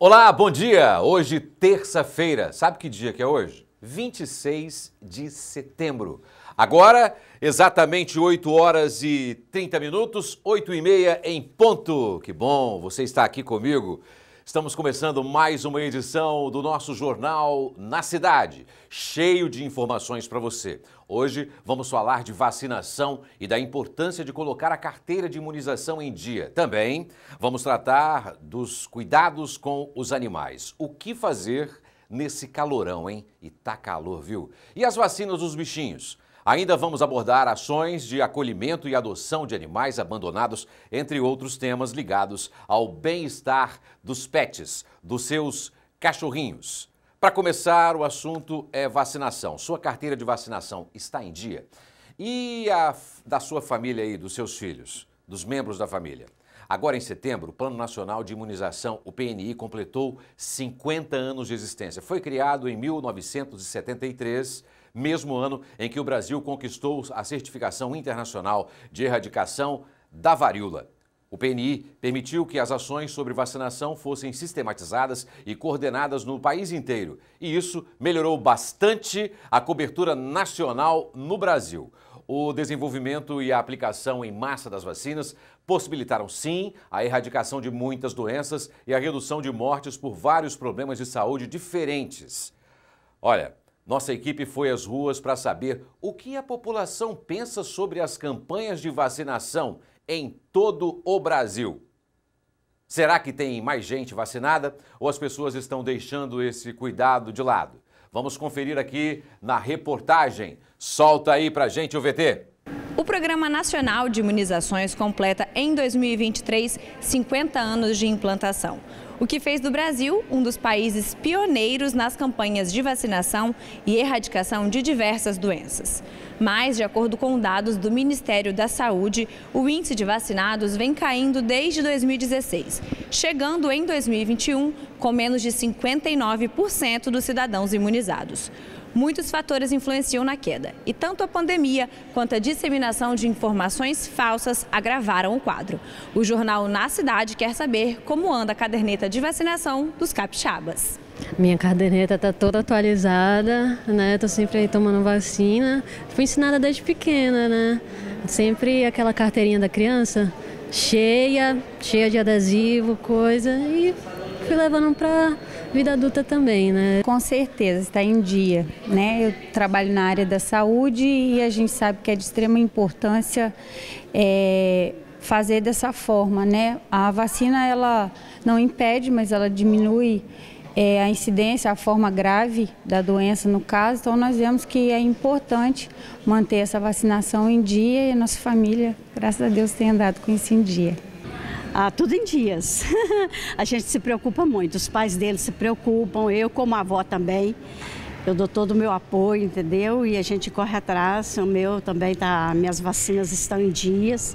Olá, bom dia! Hoje, terça-feira. Sabe que dia que é hoje? 26 de setembro. Agora, exatamente 8 horas e 30 minutos, 8 e meia em ponto. Que bom, você está aqui comigo. Estamos começando mais uma edição do nosso jornal Na Cidade, cheio de informações para você. Hoje vamos falar de vacinação e da importância de colocar a carteira de imunização em dia. Também vamos tratar dos cuidados com os animais. O que fazer nesse calorão, hein? E tá calor, viu? E as vacinas dos bichinhos? Ainda vamos abordar ações de acolhimento e adoção de animais abandonados, entre outros temas ligados ao bem-estar dos pets, dos seus cachorrinhos. Para começar, o assunto é vacinação. Sua carteira de vacinação está em dia? E a da sua família aí, dos seus filhos, dos membros da família? Agora, em setembro, o Plano Nacional de Imunização, o PNI, completou 50 anos de existência. Foi criado em 1973 mesmo ano em que o Brasil conquistou a certificação internacional de erradicação da varíola. O PNI permitiu que as ações sobre vacinação fossem sistematizadas e coordenadas no país inteiro, e isso melhorou bastante a cobertura nacional no Brasil. O desenvolvimento e a aplicação em massa das vacinas possibilitaram, sim, a erradicação de muitas doenças e a redução de mortes por vários problemas de saúde diferentes. Olha, nossa equipe foi às ruas para saber o que a população pensa sobre as campanhas de vacinação em todo o Brasil. Será que tem mais gente vacinada ou as pessoas estão deixando esse cuidado de lado? Vamos conferir aqui na reportagem. Solta aí a gente o VT. O Programa Nacional de Imunizações completa em 2023 50 anos de implantação o que fez do Brasil um dos países pioneiros nas campanhas de vacinação e erradicação de diversas doenças. Mas, de acordo com dados do Ministério da Saúde, o índice de vacinados vem caindo desde 2016, chegando em 2021 com menos de 59% dos cidadãos imunizados muitos fatores influenciam na queda. E tanto a pandemia quanto a disseminação de informações falsas agravaram o quadro. O jornal Na Cidade quer saber como anda a caderneta de vacinação dos capixabas. Minha caderneta está toda atualizada, né? Estou sempre aí tomando vacina. Fui ensinada desde pequena, né? Sempre aquela carteirinha da criança cheia, cheia de adesivo, coisa, e fui levando para vida adulta também, né? Com certeza, está em dia, né? Eu trabalho na área da saúde e a gente sabe que é de extrema importância é, fazer dessa forma, né? A vacina, ela não impede, mas ela diminui é, a incidência, a forma grave da doença no caso, então nós vemos que é importante manter essa vacinação em dia e a nossa família, graças a Deus, tem andado com isso em dia. Ah, tudo em dias. a gente se preocupa muito, os pais dele se preocupam, eu como avó também. Eu dou todo o meu apoio, entendeu? E a gente corre atrás, o meu também tá, minhas vacinas estão em dias.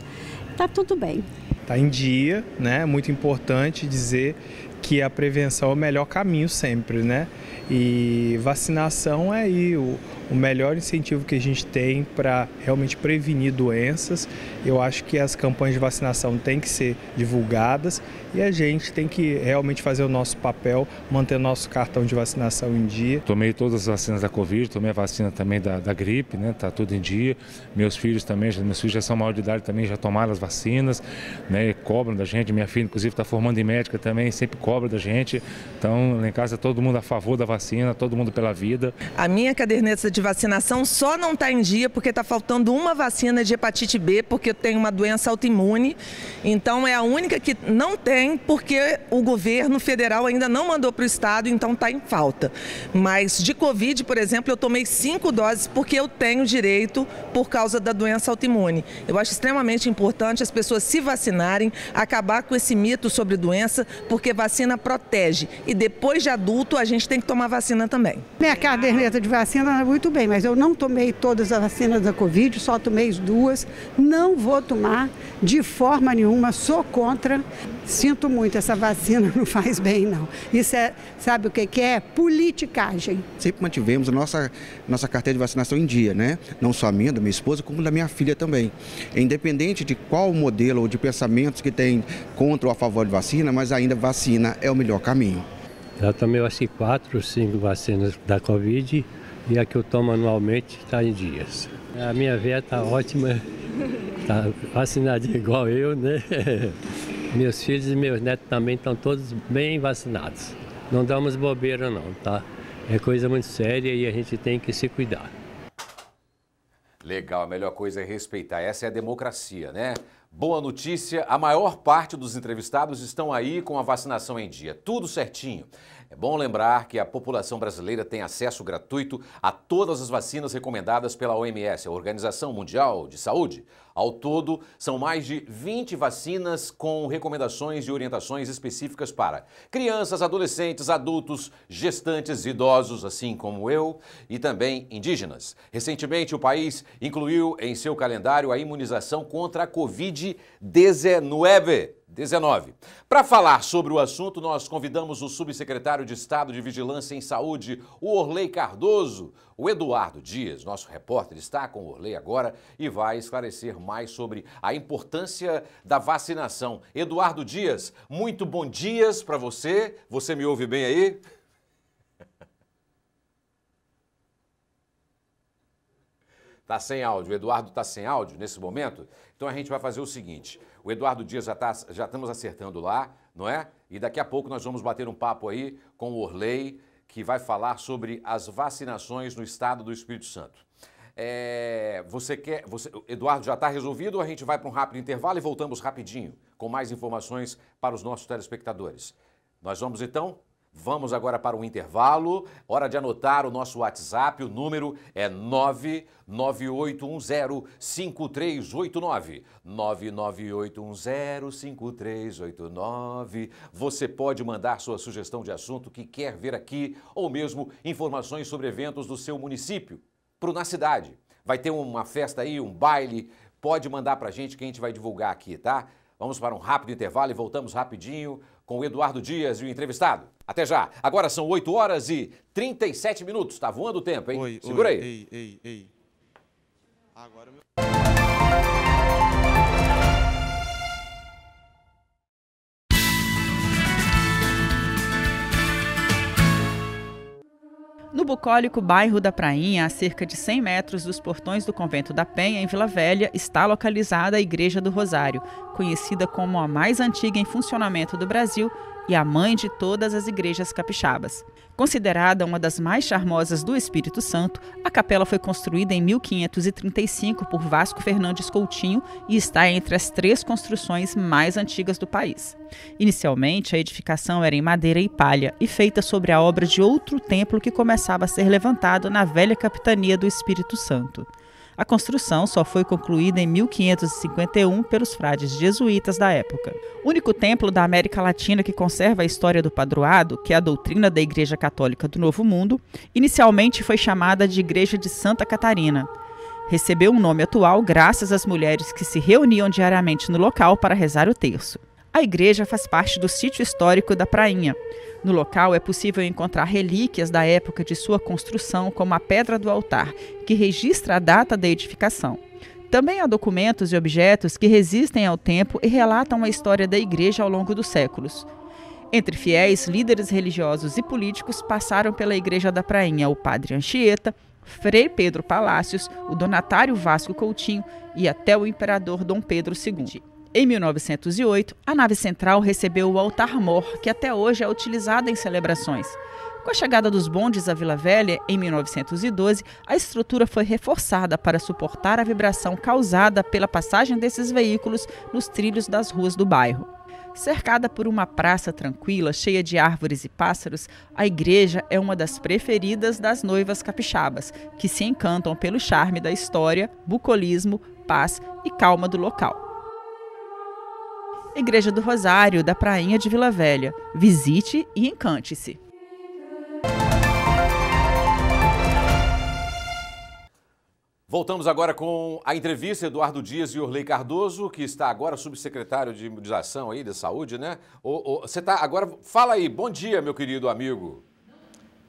Tá tudo bem. Tá em dia, né? Muito importante dizer que a prevenção é o melhor caminho sempre, né? E vacinação é aí o, o melhor incentivo que a gente tem para realmente prevenir doenças. Eu acho que as campanhas de vacinação têm que ser divulgadas e a gente tem que realmente fazer o nosso papel, manter nosso cartão de vacinação em dia. Tomei todas as vacinas da Covid, tomei a vacina também da, da gripe, né? Tá tudo em dia. Meus filhos também, meus filhos já são maior de idade também, já tomaram as vacinas, né? E cobram da gente. Minha filha, inclusive, está formando em médica também, sempre cobra cobra da gente. Então, lá em casa, todo mundo a favor da vacina, todo mundo pela vida. A minha caderneta de vacinação só não está em dia porque está faltando uma vacina de hepatite B, porque eu tenho uma doença autoimune. Então, é a única que não tem, porque o governo federal ainda não mandou para o estado, então está em falta. Mas de Covid, por exemplo, eu tomei cinco doses porque eu tenho direito por causa da doença autoimune. Eu acho extremamente importante as pessoas se vacinarem, acabar com esse mito sobre doença, porque vacina vacina protege. E depois de adulto, a gente tem que tomar vacina também. Minha caderneta de vacina, muito bem, mas eu não tomei todas as vacinas da Covid, só tomei duas. Não vou tomar de forma nenhuma, sou contra. Sinto muito, essa vacina não faz bem, não. Isso é, sabe o que, que é? Politicagem. Sempre mantivemos a nossa, nossa carteira de vacinação em dia, né? Não só a minha, da minha esposa, como da minha filha também. É independente de qual modelo ou de pensamentos que tem contra ou a favor de vacina, mas ainda vacina é o melhor caminho. Já tomei, eu acho quatro, cinco vacinas da Covid e a que eu tomo anualmente está em dias. A minha veia está ótima, está vacinada igual eu, né? Meus filhos e meus netos também estão todos bem vacinados. Não damos bobeira não, tá? É coisa muito séria e a gente tem que se cuidar. Legal, a melhor coisa é respeitar. Essa é a democracia, né? Boa notícia: a maior parte dos entrevistados estão aí com a vacinação em dia. Tudo certinho. É bom lembrar que a população brasileira tem acesso gratuito a todas as vacinas recomendadas pela OMS, a Organização Mundial de Saúde. Ao todo, são mais de 20 vacinas com recomendações e orientações específicas para crianças, adolescentes, adultos, gestantes, idosos, assim como eu, e também indígenas. Recentemente, o país incluiu em seu calendário a imunização contra a Covid de 19. 19. Para falar sobre o assunto, nós convidamos o subsecretário de Estado de Vigilância em Saúde, o Orley Cardoso. O Eduardo Dias, nosso repórter, está com o Orley agora e vai esclarecer mais sobre a importância da vacinação. Eduardo Dias, muito bom dias para você. Você me ouve bem aí? Tá sem áudio, o Eduardo tá sem áudio nesse momento. Então a gente vai fazer o seguinte: o Eduardo Dias já, tá, já estamos acertando lá, não é? E daqui a pouco nós vamos bater um papo aí com o Orley, que vai falar sobre as vacinações no estado do Espírito Santo. É, você quer. Você, Eduardo, já está resolvido ou a gente vai para um rápido intervalo e voltamos rapidinho com mais informações para os nossos telespectadores? Nós vamos então Vamos agora para o intervalo. Hora de anotar o nosso WhatsApp. O número é 998105389. 998105389. Você pode mandar sua sugestão de assunto que quer ver aqui ou mesmo informações sobre eventos do seu município. Pro na cidade. Vai ter uma festa aí, um baile. Pode mandar para a gente que a gente vai divulgar aqui, tá? Vamos para um rápido intervalo e voltamos rapidinho com o Eduardo Dias e o entrevistado. Até já. Agora são 8 horas e 37 minutos. Está voando o tempo, hein? Oi, Segura oi, aí. Ei, ei, ei. Agora meu... No bucólico bairro da Prainha, a cerca de 100 metros dos portões do convento da Penha, em Vila Velha, está localizada a Igreja do Rosário, conhecida como a mais antiga em funcionamento do Brasil e a mãe de todas as igrejas capixabas. Considerada uma das mais charmosas do Espírito Santo, a capela foi construída em 1535 por Vasco Fernandes Coutinho e está entre as três construções mais antigas do país. Inicialmente, a edificação era em madeira e palha e feita sobre a obra de outro templo que começava a ser levantado na velha capitania do Espírito Santo. A construção só foi concluída em 1551 pelos frades jesuítas da época. O único templo da América Latina que conserva a história do padroado, que é a doutrina da Igreja Católica do Novo Mundo, inicialmente foi chamada de Igreja de Santa Catarina. Recebeu um nome atual graças às mulheres que se reuniam diariamente no local para rezar o terço. A igreja faz parte do sítio histórico da Prainha, no local é possível encontrar relíquias da época de sua construção, como a pedra do altar, que registra a data da edificação. Também há documentos e objetos que resistem ao tempo e relatam a história da igreja ao longo dos séculos. Entre fiéis, líderes religiosos e políticos passaram pela Igreja da Prainha o padre Anchieta, Frei Pedro Palácios, o donatário Vasco Coutinho e até o imperador Dom Pedro II. Em 1908, a nave central recebeu o altar-mor, que até hoje é utilizada em celebrações. Com a chegada dos bondes à Vila Velha, em 1912, a estrutura foi reforçada para suportar a vibração causada pela passagem desses veículos nos trilhos das ruas do bairro. Cercada por uma praça tranquila, cheia de árvores e pássaros, a igreja é uma das preferidas das noivas capixabas, que se encantam pelo charme da história, bucolismo, paz e calma do local. Igreja do Rosário, da Prainha de Vila Velha. Visite e encante-se. Voltamos agora com a entrevista Eduardo Dias e Orley Cardoso, que está agora subsecretário de imunização aí da saúde, né? você está agora. Fala aí, bom dia, meu querido amigo.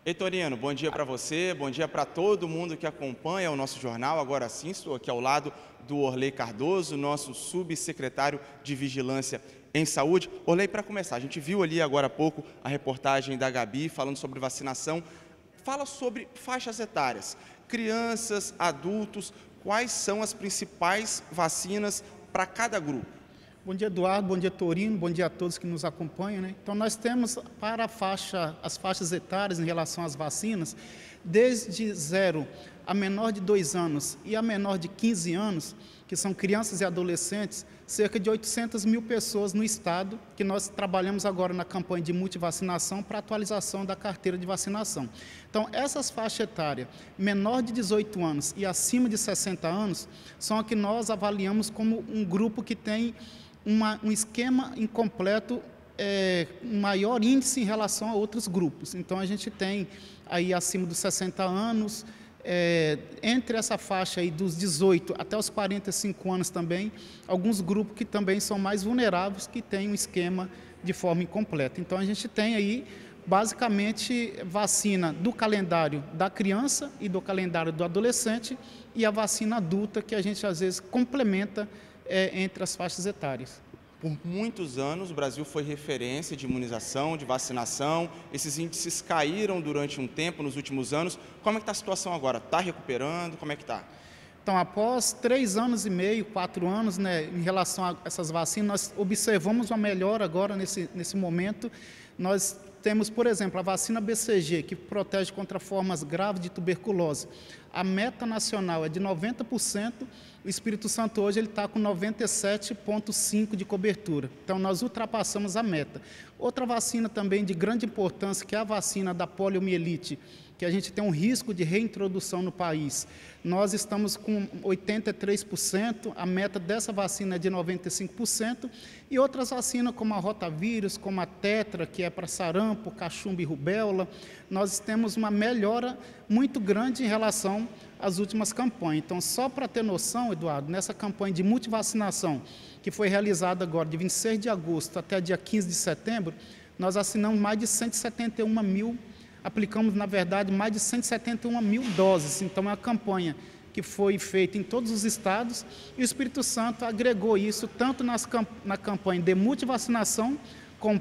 Heitoriano, bom dia para você, bom dia para todo mundo que acompanha o nosso jornal. Agora sim, estou aqui ao lado do Orley Cardoso, nosso subsecretário de Vigilância em Saúde. Orley, para começar, a gente viu ali agora há pouco a reportagem da Gabi falando sobre vacinação. Fala sobre faixas etárias, crianças, adultos, quais são as principais vacinas para cada grupo? Bom dia, Eduardo. Bom dia, Torino. Bom dia a todos que nos acompanham. Né? Então, nós temos para faixa, as faixas etárias em relação às vacinas, desde zero a menor de dois anos e a menor de 15 anos, que são crianças e adolescentes, cerca de 800 mil pessoas no estado, que nós trabalhamos agora na campanha de multivacinação para atualização da carteira de vacinação. Então, essas faixas etárias, menor de 18 anos e acima de 60 anos, são a que nós avaliamos como um grupo que tem uma, um esquema incompleto, é, um maior índice em relação a outros grupos. Então, a gente tem aí acima dos 60 anos, é, entre essa faixa aí dos 18 até os 45 anos também, alguns grupos que também são mais vulneráveis, que têm um esquema de forma incompleta. Então, a gente tem aí basicamente vacina do calendário da criança e do calendário do adolescente e a vacina adulta que a gente às vezes complementa é, entre as faixas etárias. Por muitos anos, o Brasil foi referência de imunização, de vacinação. Esses índices caíram durante um tempo nos últimos anos. Como é que está a situação agora? Está recuperando? Como é que está? Então, após três anos e meio, quatro anos, né, em relação a essas vacinas, nós observamos uma melhora agora nesse, nesse momento. Nós temos, por exemplo, a vacina BCG, que protege contra formas graves de tuberculose a meta nacional é de 90%, o Espírito Santo hoje ele está com 97,5% de cobertura. Então, nós ultrapassamos a meta. Outra vacina também de grande importância, que é a vacina da poliomielite, que a gente tem um risco de reintrodução no país. Nós estamos com 83%, a meta dessa vacina é de 95%, e outras vacinas como a rotavírus, como a tetra, que é para sarampo, cachumba e rubéola, nós temos uma melhora muito grande em relação às últimas campanhas. Então, só para ter noção, Eduardo, nessa campanha de multivacinação, que foi realizada agora de 26 de agosto até dia 15 de setembro, nós assinamos mais de 171 mil, aplicamos, na verdade, mais de 171 mil doses. Então, é uma campanha que foi feita em todos os estados e o Espírito Santo agregou isso tanto nas, na campanha de multivacinação, como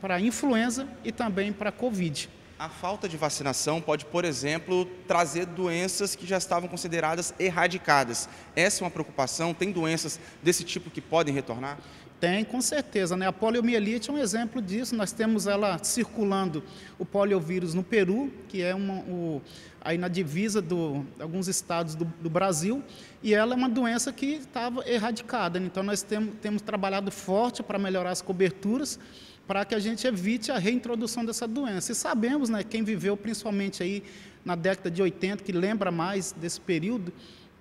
para influenza e também para Covid. A falta de vacinação pode, por exemplo, trazer doenças que já estavam consideradas erradicadas. Essa é uma preocupação? Tem doenças desse tipo que podem retornar? Tem, com certeza. Né? A poliomielite é um exemplo disso. Nós temos ela circulando, o poliovírus, no Peru, que é uma, o, aí na divisa de alguns estados do, do, Brasil, e ela é uma doença que estava erradicada. Né? Então, nós temos, temos trabalhado forte para melhorar as coberturas para que a gente evite a reintrodução dessa doença. E sabemos, né, quem viveu principalmente aí na década de 80, que lembra mais desse período,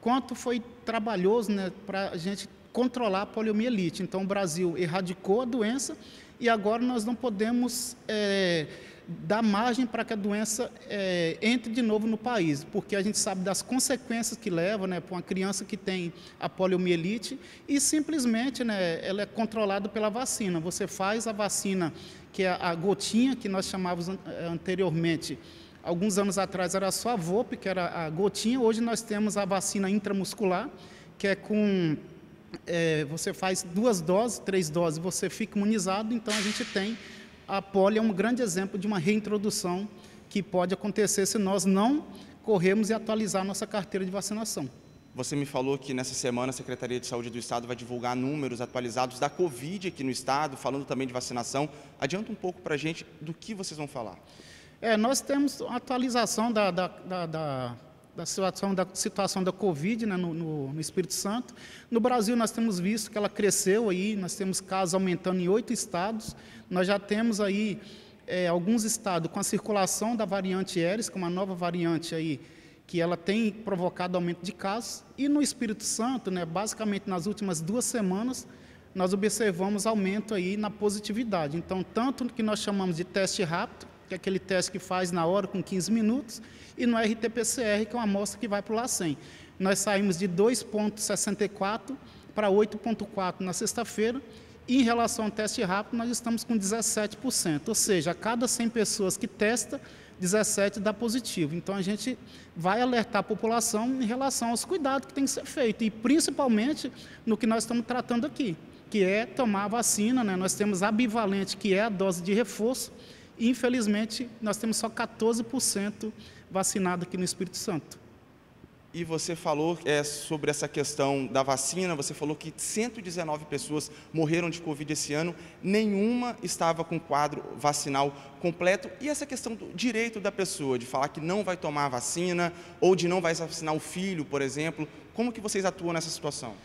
quanto foi trabalhoso né, para a gente controlar a poliomielite. Então, o Brasil erradicou a doença e agora nós não podemos é, dá margem para que a doença é, entre de novo no país, porque a gente sabe das consequências que leva né, para uma criança que tem a poliomielite e simplesmente né, ela é controlada pela vacina. Você faz a vacina, que é a gotinha que nós chamávamos eh, anteriormente, alguns anos atrás era só a VOP, que era a gotinha, hoje nós temos a vacina intramuscular, que é com é, você faz duas doses, três doses, você fica imunizado, então a gente tem a poli é um grande exemplo de uma reintrodução que pode acontecer se nós não corrermos e atualizar nossa carteira de vacinação. Você me falou que nessa semana a Secretaria de Saúde do Estado vai divulgar números atualizados da Covid aqui no Estado, falando também de vacinação. Adianta um pouco para a gente do que vocês vão falar. É, nós temos atualização da, da, da, da da situação da, situação da Covid né, no, no, no, Espírito Santo. No Brasil, nós temos visto que ela cresceu aí, nós temos casos aumentando em oito estados, nós já temos aí é, alguns estados com a circulação da variante Eris, que é uma nova variante aí, que ela tem provocado aumento de casos. E no Espírito Santo, né, basicamente nas últimas duas semanas, nós observamos aumento aí na positividade. Então, tanto que nós chamamos de teste rápido, que é aquele teste que faz na hora com 15 minutos, e no RT-PCR, que é uma amostra que vai para o LACEN. Nós saímos de 2,64 para 8,4 na sexta-feira, e em relação ao teste rápido, nós estamos com 17%, ou seja, a cada 100 pessoas que testa, 17 dá positivo. Então a gente vai alertar a população em relação aos cuidados que tem que ser feito e principalmente no que nós estamos tratando aqui, que é tomar a vacina, né? Nós temos a bivalente, que é a dose de reforço, infelizmente, nós temos só 14% vacinado aqui no Espírito Santo. E você falou é, sobre essa questão da vacina, você falou que 119 pessoas morreram de Covid esse ano, nenhuma estava com quadro vacinal completo. E essa questão do direito da pessoa, de falar que não vai tomar a vacina ou de não vai vacinar o filho, por exemplo, como que vocês atuam nessa situação?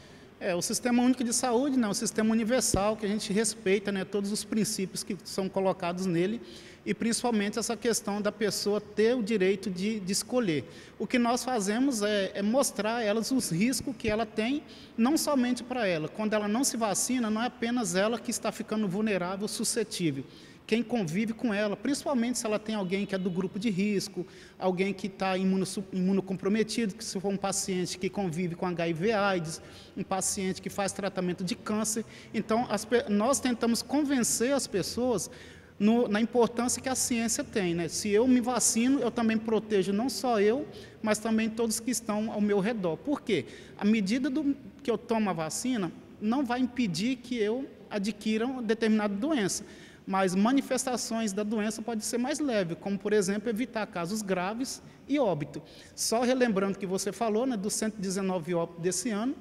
É, o Sistema Único de Saúde, né, é um sistema universal que a gente respeita né, todos os princípios que são colocados nele e principalmente essa questão da pessoa ter o direito de, de escolher. O que nós fazemos é, é mostrar a elas os riscos que ela tem, não somente para ela. Quando ela não se vacina, não é apenas ela que está ficando vulnerável, suscetível quem convive com ela, principalmente se ela tem alguém que é do grupo de risco, alguém que está imunocomprometido, que se for um paciente que convive com HIV/AIDS, um paciente que faz tratamento de câncer. Então, as, nós tentamos convencer as pessoas no, na importância que a ciência tem. Né? Se eu me vacino, eu também protejo não só eu, mas também todos que estão ao meu redor. Por quê? À medida do, que eu tomo a vacina, não vai impedir que eu adquira uma determinada doença mas manifestações da doença podem ser mais leves, como, por exemplo, evitar casos graves e óbito. Só relembrando que você falou, né, dos 119 óbitos desse ano,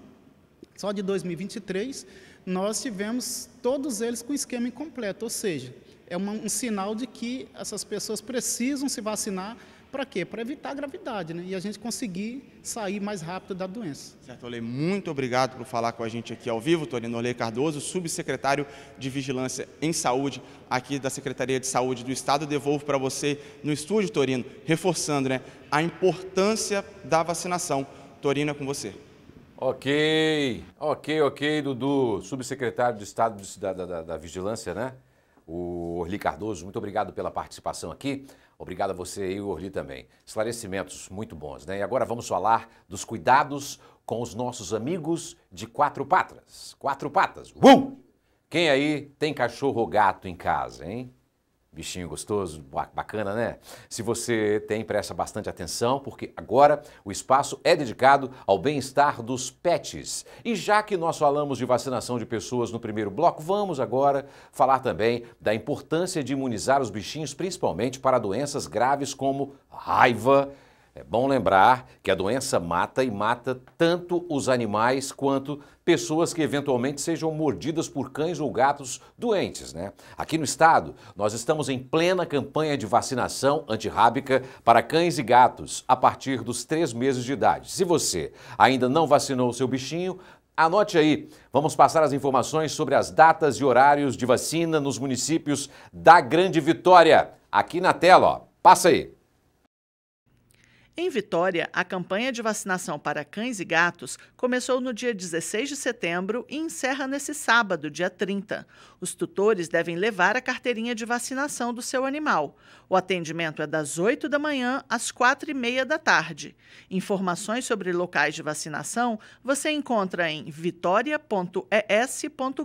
só de 2023, nós tivemos todos eles com esquema incompleto, ou seja, é uma, um sinal de que essas pessoas precisam se vacinar para quê? Para evitar a gravidade, né? E a gente conseguir sair mais rápido da doença. Certo, Olê, muito obrigado por falar com a gente aqui ao vivo, Torino Olê Cardoso, subsecretário de Vigilância em Saúde aqui da Secretaria de Saúde do Estado. Devolvo para você no estúdio, Torino, reforçando né, a importância da vacinação. Torino, é com você. Ok, ok, ok, Dudu, subsecretário de Estado da, da, da Vigilância, né? O Orli Cardoso, muito obrigado pela participação aqui. Obrigado a você, e Orli, também. Esclarecimentos muito bons, né? E agora vamos falar dos cuidados com os nossos amigos de quatro patas. Quatro patas. Uh! Quem aí tem cachorro ou gato em casa, hein? Bichinho gostoso, bacana, né? Se você tem, presta bastante atenção, porque agora o espaço é dedicado ao bem-estar dos pets. E já que nós falamos de vacinação de pessoas no primeiro bloco, vamos agora falar também da importância de imunizar os bichinhos, principalmente para doenças graves como raiva, é bom lembrar que a doença mata e mata tanto os animais quanto pessoas que eventualmente sejam mordidas por cães ou gatos doentes, né? Aqui no estado, nós estamos em plena campanha de vacinação antirrábica para cães e gatos a partir dos três meses de idade. Se você ainda não vacinou o seu bichinho, Anote aí, vamos passar as informações sobre as datas e horários de vacina nos municípios da Grande Vitória. Aqui na tela, ó. Passa aí. Em Vitória, a campanha de vacinação para cães e gatos começou no dia 16 de setembro e encerra nesse sábado, dia 30. Os tutores devem levar a carteirinha de vacinação do seu animal. O atendimento é das 8 da manhã às 4 e meia da tarde. Informações sobre locais de vacinação você encontra em vitória.es.gov.br.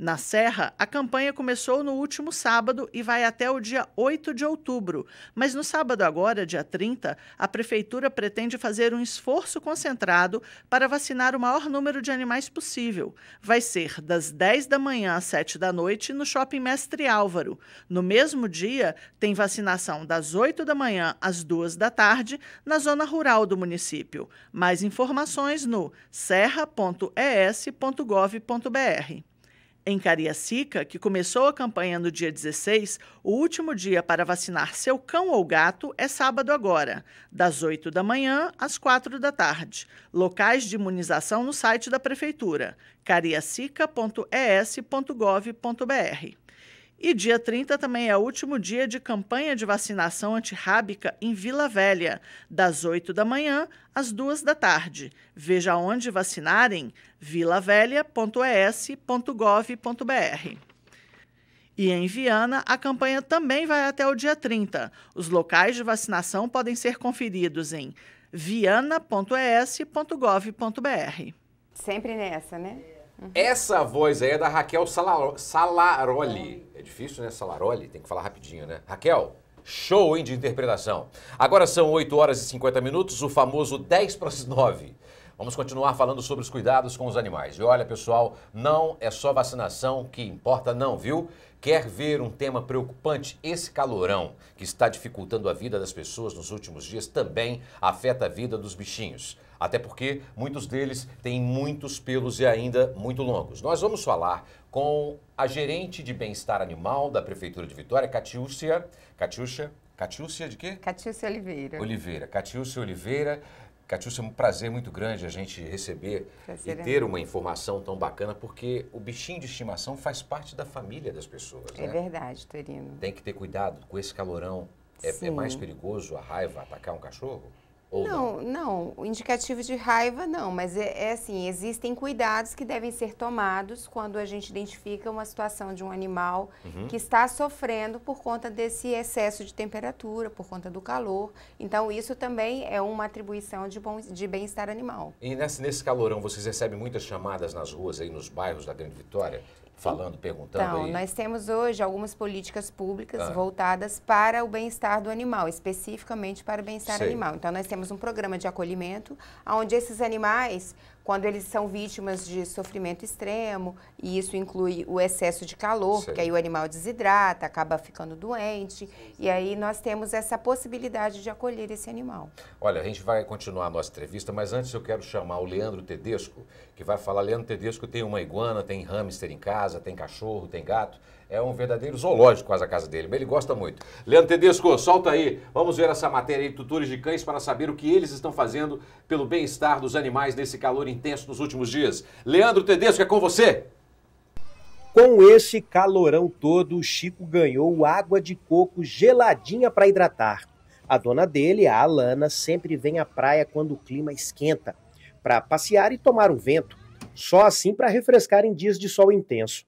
Na Serra, a campanha começou no último sábado e vai até o dia 8 de outubro. Mas no sábado agora, dia 30, a prefeitura pretende fazer um esforço concentrado para vacinar o maior número de animais possível. Vai ser das 10 da manhã às 7 da noite no Shopping Mestre Álvaro. No mesmo dia, tem vacinação das 8 da manhã às 2 da tarde na zona rural do município. Mais informações no serra.es.gov.br. Em Cariacica, que começou a campanha no dia 16, o último dia para vacinar seu cão ou gato é sábado agora, das 8 da manhã às 4 da tarde. Locais de imunização no site da Prefeitura, cariacica.es.gov.br. E dia 30 também é o último dia de campanha de vacinação antirrábica em Vila Velha, das 8 da manhã às 2 da tarde. Veja onde vacinarem vilavelha.es.gov.br. E em Viana, a campanha também vai até o dia 30. Os locais de vacinação podem ser conferidos em viana.es.gov.br. Sempre nessa, né? Essa voz aí é da Raquel Salaroli. É difícil, né? Salaroli, tem que falar rapidinho, né? Raquel, show, hein, de interpretação. Agora são 8 horas e 50 minutos, o famoso 10 para as 9. Vamos continuar falando sobre os cuidados com os animais. E olha, pessoal, não é só vacinação que importa, não, viu? Quer ver um tema preocupante? Esse calorão que está dificultando a vida das pessoas nos últimos dias também afeta a vida dos bichinhos até porque muitos deles têm muitos pelos e ainda muito longos. Nós vamos falar com a gerente de bem-estar animal da Prefeitura de Vitória, Catiúcia. Catiúcia? Catiúcia de quê? Catiúcia Oliveira. Oliveira. Catiúcia Oliveira. Catiúcia, é um prazer muito grande a gente receber prazer e é ter uma informação tão bacana, porque o bichinho de estimação faz parte da família das pessoas. É né? verdade, Torino. Tem que ter cuidado com esse calorão. É, é, mais perigoso a raiva atacar um cachorro? Ou não, não, não, indicativo de raiva não, mas é, é, assim, existem cuidados que devem ser tomados quando a gente identifica uma situação de um animal uhum. que está sofrendo por conta desse excesso de temperatura, por conta do calor. Então isso também é uma atribuição de, bom, de bem-estar animal. E nesse, nesse calorão, vocês recebem muitas chamadas nas ruas aí, nos bairros da Grande Vitória? falando, perguntando? Então, aí? nós temos hoje algumas políticas públicas ah. voltadas para o bem-estar do animal, especificamente para o bem-estar animal. Então, nós temos um programa de acolhimento, onde esses animais quando eles são vítimas de sofrimento extremo, e isso inclui o excesso de calor, Sim. porque aí o animal desidrata, acaba ficando doente, e aí nós temos essa possibilidade de acolher esse animal. Olha, a gente vai continuar a nossa entrevista, mas antes eu quero chamar o Leandro Tedesco, que vai falar. Leandro Tedesco tem uma iguana, tem hamster em casa, tem cachorro, tem gato. É um verdadeiro zoológico quase a casa dele, mas ele gosta muito. Leandro Tedesco, solta aí. Vamos ver essa matéria aí, tutores de cães, para saber o que eles estão fazendo pelo bem-estar dos animais nesse calor intenso nos últimos dias. Leandro Tedesco, é com você. Com esse calorão todo, o Chico ganhou água de coco geladinha para hidratar. A dona dele, a Alana, sempre vem à praia quando o clima esquenta, para passear e tomar um vento, só assim para refrescar em dias de sol intenso.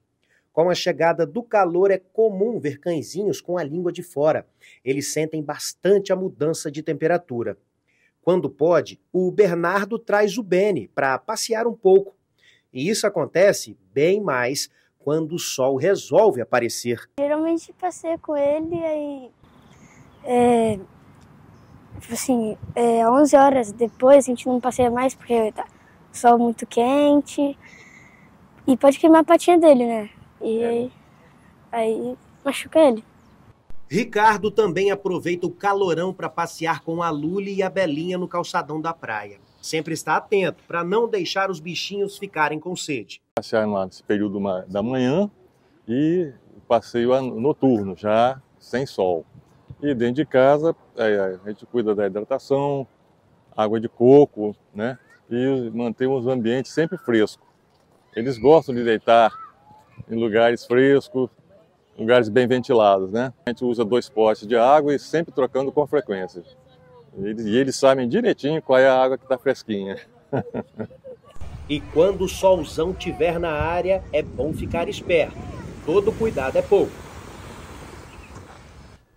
Com a chegada do calor, é comum ver cãezinhos com a língua de fora. Eles sentem bastante a mudança de temperatura. Quando pode, o Bernardo traz o Benny para passear um pouco. E isso acontece bem mais quando o sol resolve aparecer. Geralmente passei com ele aí. É, tipo assim, é, 11 horas depois a gente não passeia mais porque tá sol muito quente. E pode queimar a patinha dele, né? E aí, é. aí machuca ele. Ricardo também aproveita o calorão para passear com a Lully e a Belinha no calçadão da praia. Sempre está atento para não deixar os bichinhos ficarem com sede. Passear lá nesse período da manhã e passeio noturno, já sem sol. E dentro de casa, é, é, a gente cuida da hidratação, água de coco, né? E mantém os ambientes sempre frescos. Eles gostam de deitar em lugares frescos, lugares bem ventilados, né? A gente usa dois potes de água e sempre trocando com frequência. E eles, e eles sabem direitinho qual é a água que está fresquinha. e quando o solzão tiver na área, é bom ficar esperto. Todo cuidado é pouco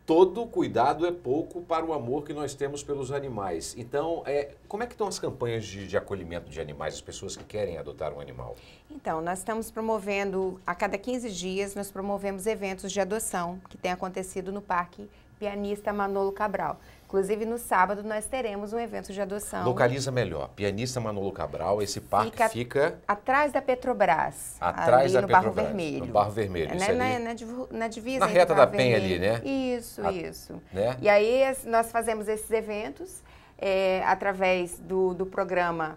todo cuidado é pouco para o amor que nós temos pelos animais. Então, é, como é que estão as campanhas de, de, acolhimento de animais, as pessoas que querem adotar um animal? Então, nós estamos promovendo, a cada 15 dias, nós promovemos eventos de adoção que tem acontecido no Parque Pianista Manolo Cabral. Inclusive, no sábado, nós teremos um evento de adoção. Localiza melhor. Pianista Manolo Cabral, esse parque fica... fica... Atrás da Petrobras. Atrás da no Petrobras. Barro Vermelho. No Barro Vermelho, é, né, né, na, na, divisa. Na reta da Penha ali, né? Isso, A... isso. Né? E aí, nós fazemos esses eventos é, através do, do programa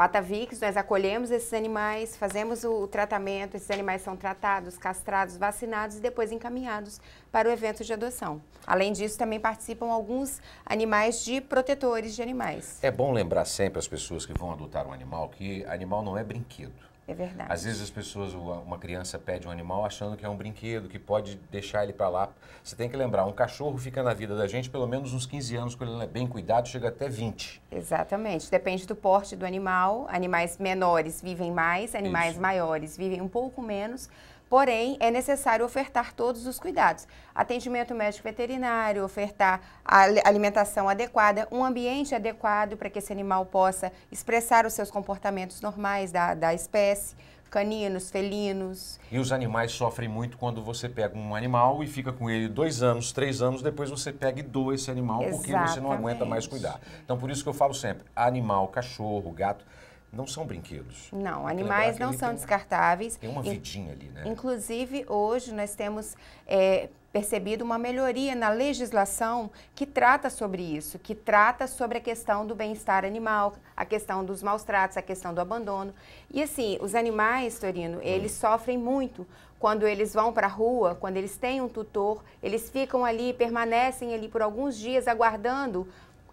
Patavix, nós acolhemos esses animais, fazemos o tratamento, esses animais são tratados, castrados, vacinados e depois encaminhados para o evento de adoção. Além disso, também participam alguns animais de protetores de animais. É bom lembrar sempre as pessoas que vão adotar um animal que animal não é brinquedo. É verdade. Às vezes as pessoas, uma criança pede um animal achando que é um brinquedo, que pode deixar ele para lá. Você tem que lembrar, um cachorro fica na vida da gente pelo menos uns 15 anos, quando ele é bem cuidado, chega até 20. Exatamente. Depende do porte do animal. Animais menores vivem mais, animais Isso. maiores vivem um pouco menos. Porém, é necessário ofertar todos os cuidados: atendimento médico veterinário, ofertar a alimentação adequada, um ambiente adequado para que esse animal possa expressar os seus comportamentos normais da, da espécie, caninos, felinos. E os animais sofrem muito quando você pega um animal e fica com ele dois anos, três anos, depois você pega e doa esse animal Exatamente. porque você não aguenta mais cuidar. Então, por isso que eu falo sempre: animal, cachorro, gato não são brinquedos. Não, animais não são tem, descartáveis. Tem uma vidinha ali, né? Inclusive, hoje nós temos é, percebido uma melhoria na legislação que trata sobre isso, que trata sobre a questão do bem-estar animal, a questão dos maus tratos, a questão do abandono. E assim, os animais, Torino, hum. eles sofrem muito quando eles vão para a rua, quando eles têm um tutor, eles ficam ali, permanecem ali por alguns dias aguardando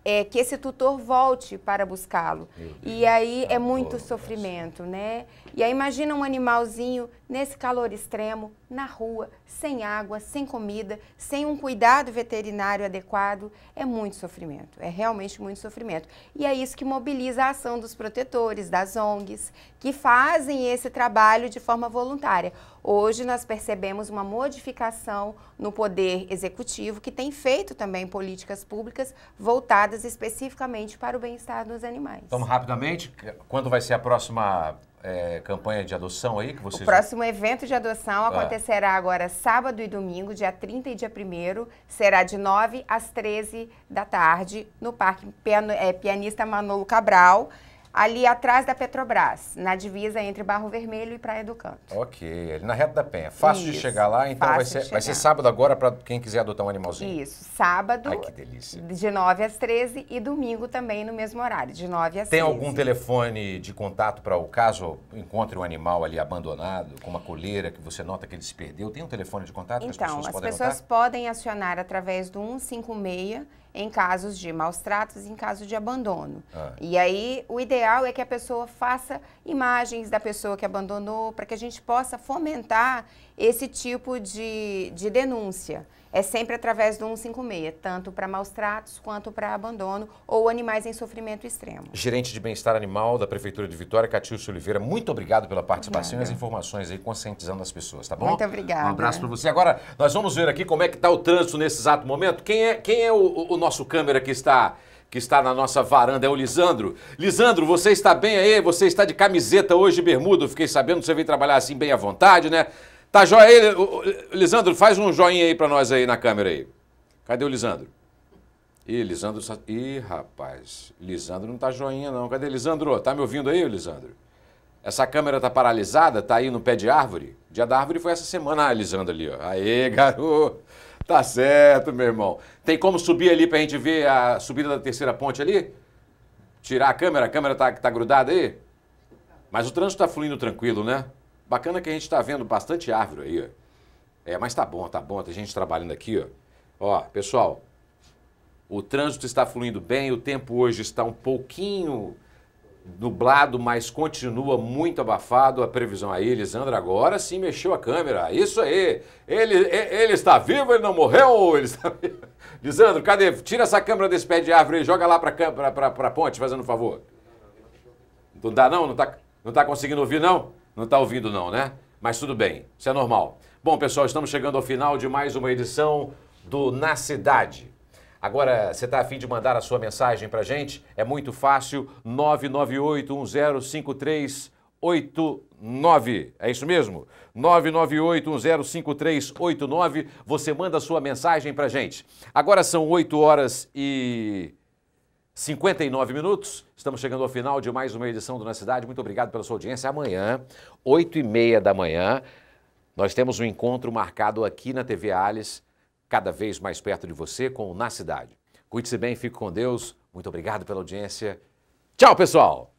é, que esse tutor volte para buscá-lo. E aí é tá muito sofrimento, né? E aí imagina um animalzinho nesse calor extremo, na rua, sem água, sem comida, sem um cuidado veterinário adequado, é muito sofrimento, é realmente muito sofrimento. E é isso que mobiliza a ação dos protetores, das ONGs, que fazem esse trabalho de forma voluntária. Hoje nós percebemos uma modificação no poder executivo que tem feito também políticas públicas voltadas especificamente para o bem-estar dos animais. Vamos rapidamente, quando vai ser a próxima é, campanha de adoção aí que vocês... O próximo evento de adoção ah. acontecerá ah. agora sábado e domingo, dia 30 e dia 1 será de 9 às 13 da tarde, no Parque é, Pianista Manolo Cabral, ali atrás da Petrobras, na divisa entre Barro Vermelho e Praia do Canto. Ok, ali na reta da Penha. Fácil Isso, de chegar lá, então vai ser, vai ser, sábado agora para quem quiser adotar um animalzinho. Isso, sábado. Ai, que delícia. De 9 às 13 e domingo também no mesmo horário, de 9 às Tem 13. Tem algum telefone de contato para o caso encontre um animal ali abandonado, com uma coleira que você nota que ele se perdeu? Tem um telefone de contato então, que as então, pessoas as podem Então, as pessoas podem acionar através do 156 em casos de maus tratos e em caso de abandono. Ah. E aí, o ideal ideal é que a pessoa faça imagens da pessoa que abandonou, para que a gente possa fomentar esse tipo de, de denúncia. É sempre através do 156, tanto para maus tratos quanto para abandono ou animais em sofrimento extremo. Gerente de Bem-Estar Animal da Prefeitura de Vitória, Catilce Oliveira, muito obrigado pela participação Nada. e as informações aí, conscientizando as pessoas, tá bom? Muito obrigada. Um abraço para você. Agora, nós vamos ver aqui como é que está o trânsito nesse exato momento. Quem é, quem é o, o nosso câmera que está que está na nossa varanda é o Lisandro. Lisandro, você está bem aí? Você está de camiseta hoje, bermudo? Fiquei sabendo que você veio trabalhar assim bem à vontade, né? Tá joia aí? Lisandro, faz um joinha aí para nós aí na câmera aí. Cadê o Lisandro? Ih, Lisandro... Ih, rapaz, Lisandro não tá joinha não. Cadê Lisandro? Tá me ouvindo aí, Lisandro? Essa câmera tá paralisada, tá aí no pé de árvore? dia da árvore foi essa semana. Ah, Lisandro ali, ó. Aê, garoto! Tá certo, meu irmão. Tem como subir ali pra gente ver a subida da terceira ponte ali? Tirar a câmera? A câmera tá, tá grudada aí? Mas o trânsito tá fluindo tranquilo, né? Bacana que a gente tá vendo bastante árvore aí, ó. É, mas tá bom, tá bom. Tem gente trabalhando aqui, ó. Ó, pessoal, o trânsito está fluindo bem, o tempo hoje está um pouquinho nublado, mas continua muito abafado a previsão aí. Elisandra agora sim mexeu a câmera. Isso aí. Ele, ele está vivo, ele não morreu? Ele está vivo. Lisandro, cadê? Tira essa câmera desse pé de árvore e joga lá para a ponte, fazendo um favor. Não dá não? Não está não tá conseguindo ouvir não? Não está ouvindo não, né? Mas tudo bem, isso é normal. Bom, pessoal, estamos chegando ao final de mais uma edição do Na Cidade. Agora, você está afim de mandar a sua mensagem para gente? É muito fácil, 998105389. É isso mesmo? 998105389. Você manda a sua mensagem para gente. Agora são 8 horas e 59 minutos. Estamos chegando ao final de mais uma edição do Na Cidade. Muito obrigado pela sua audiência. Amanhã, 8 e meia da manhã, nós temos um encontro marcado aqui na TV Alice cada vez mais perto de você com o Na Cidade. Cuide-se bem, fique com Deus. Muito obrigado pela audiência. Tchau, pessoal!